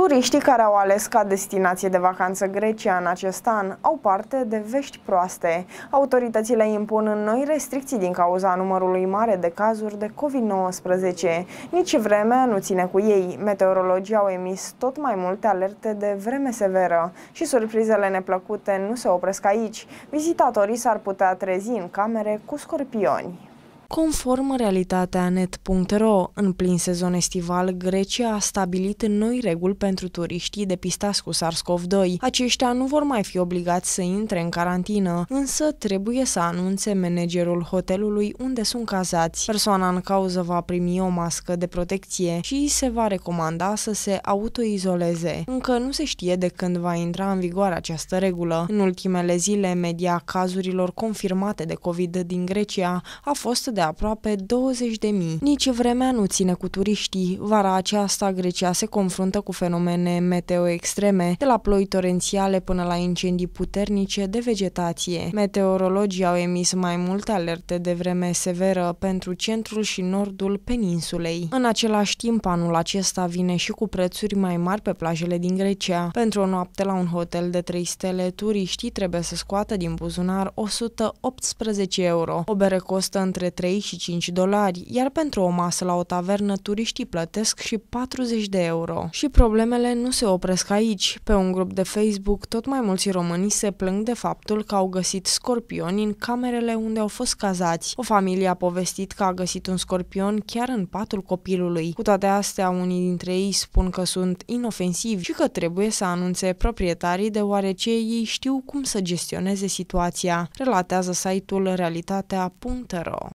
Turiștii care au ales ca destinație de vacanță Grecia în acest an au parte de vești proaste. Autoritățile impun în noi restricții din cauza numărului mare de cazuri de COVID-19. Nici vremea nu ține cu ei. Meteorologii au emis tot mai multe alerte de vreme severă și surprizele neplăcute nu se opresc aici. Vizitatorii s-ar putea trezi în camere cu scorpioni. Conform realitateanet.ro, în plin sezon estival, Grecia a stabilit noi reguli pentru turiștii depistați cu SARS-CoV-2. Aceștia nu vor mai fi obligați să intre în carantină, însă trebuie să anunțe managerul hotelului unde sunt cazați. Persoana în cauză va primi o mască de protecție și se va recomanda să se autoizoleze. Încă nu se știe de când va intra în vigoare această regulă. În ultimele zile, media cazurilor confirmate de COVID din Grecia a fost de de aproape 20 de mii. Nici vremea nu ține cu turiștii. Vara aceasta, Grecia se confruntă cu fenomene meteo extreme, de la ploi torențiale până la incendii puternice de vegetație. Meteorologii au emis mai multe alerte de vreme severă pentru centrul și nordul peninsulei. În același timp, anul acesta vine și cu prețuri mai mari pe plajele din Grecia. Pentru o noapte la un hotel de 3 stele, turiștii trebuie să scoată din buzunar 118 euro. O bere costă între 3 3 și 5 dolari, iar pentru o masă la o tavernă turiștii plătesc și 40 de euro. Și problemele nu se opresc aici. Pe un grup de Facebook, tot mai mulți români se plâng de faptul că au găsit scorpioni în camerele unde au fost cazați. O familie a povestit că a găsit un scorpion chiar în patul copilului. Cu toate astea, unii dintre ei spun că sunt inofensivi și că trebuie să anunțe proprietarii deoarece ei știu cum să gestioneze situația, relatează site-ul realitatea.ro.